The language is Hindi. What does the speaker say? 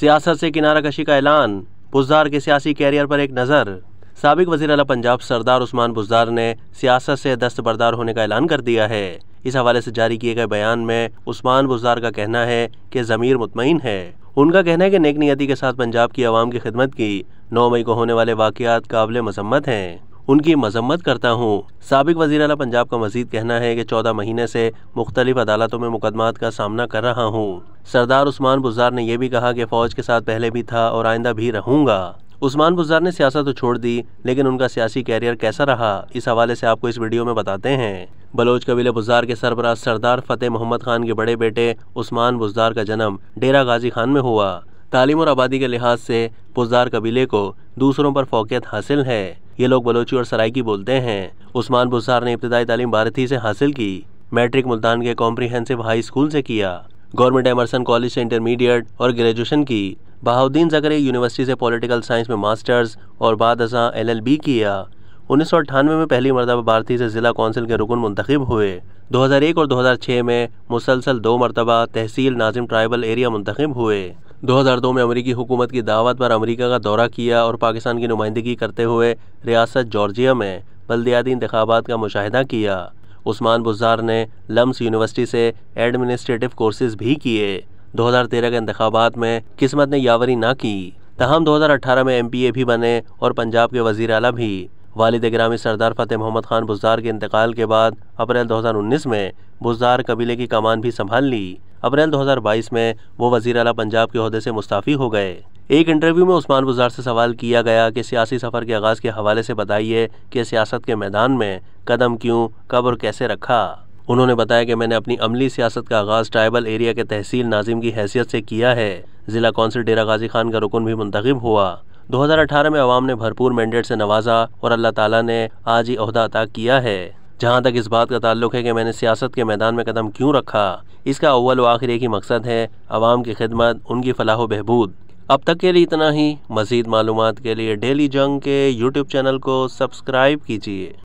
सियासत से किनारा कशी का ऐलान बुजदार के सियासी कैरियर पर एक नज़र सबक वजी अला पंजाब सरदार उस्मान बुजदार ने सियासत से दस्तबरदार होने का ऐलान कर दिया है इस हवाले से जारी किए गए बयान में उस्मान बुजदार का कहना है कि ज़मीर मुतमिन है उनका कहना है कि नेक नियति के साथ पंजाब की आवाम की खिदमत की नौ मई को होने वाले वाकत काबिल मजम्मत हैं उनकी मजम्मत करता हूँ सबक वजी अला पंजाब का मजीद कहना है कि चौदह महीने से मुख्तलिफ अदालतों में मुकदमा का सामना कर रहा हूँ सरदार उस्मान बुजार ने यह भी कहा कि फ़ौज के साथ पहले भी था और आइंदा भी रहूँगा उस्मान बुजार ने सियासत तो छोड़ दी लेकिन उनका सियासी कैरियर कैसा रहा इस हवाले से आपको इस वीडियो में बताते हैं बलोच कबीले बुजार के सरबराज सरदार फतेह मोहम्मद खान के बड़े बेटे उस्मान बुजार का जन्म डेरा गाजी खान में हुआ तालीम और आबादी के लिहाज से बुजार कबीले को दूसरों पर फोकियत हासिल है ये लोग बलोची और की बोलते हैं उस्मान बुसार ने इब्तदाई तालीम भारती से हासिल की मैट्रिक मुल्तान के कॉम्प्रीहेंसिव हाई स्कूल से किया गवर्नमेंट एमरसन कॉलेज से इंटरमीडिएट और ग्रेजुएशन की बहाउद्दीन जकरे यूनिवर्सिटी से पॉलिटिकल साइंस में मास्टर्स और बाद असा बी किया उन्नीस में पहली मरतबा भारती से ज़िला कौंसिल के रुकन मंतखब हुए 2001 और 2006 में मुसलसल दो मरतबा तहसील नाजिम ट्राइबल एरिया मुंतखब हुए 2002 में अमेरिकी हुकूमत की दावत पर अमेरिका का दौरा किया और पाकिस्तान की नुमाइंदगी करते हुए रियासत जॉर्जिया में बलदियाती इंतबात का मुशाह किया उस्मान बुजार ने लम्स यूनिवर्सिटी से एडमिनिस्ट्रेटिव कोर्सेज भी किए 2013 के इंतबात में किस्मत ने यावरी ना की तहम 2018 में एम भी बने और पंजाब के वजी अला भी वालद ग्रामी सरदार फतेह मोहम्मद खान बुजार के इंतकाल के बाद अप्रैल दो में बुजार कबीले की कमान भी संभाल ली अप्रैल 2022 में वो वजीर अला पंजाब के अहदे से मुस्ताफ़ी हो गए एक इंटरव्यू में उस्मान बुजार से सवाल किया गया कि सियासी सफ़र के आगाज़ के हवाले से बताइए कि सियासत के मैदान में कदम क्यों कब और कैसे रखा उन्होंने बताया कि मैंने अपनी अमली सियासत का आगाज़ ट्राइबल एरिया के तहसील नाजिम की हैसियत से किया है ज़िला कौंसिल डेरा गाजी खान का रुकन भी मंतखब हुआ 2018 में अवाम ने भरपूर मैंडेट से नवाजा और अल्लाह ताला ने आज ही अहदा अता किया है जहाँ तक इस बात का ताल्लुक है कि मैंने सियासत के मैदान में कदम क्यों रखा इसका अव्वल व आखिर एक ही मकसद है आवाम की खिदमत उनकी फलाह बहबूद अब तक के लिए इतना ही मज़ीद मालूम के लिए डेली जंग के यूट्यूब चैनल को सब्सक्राइब कीजिए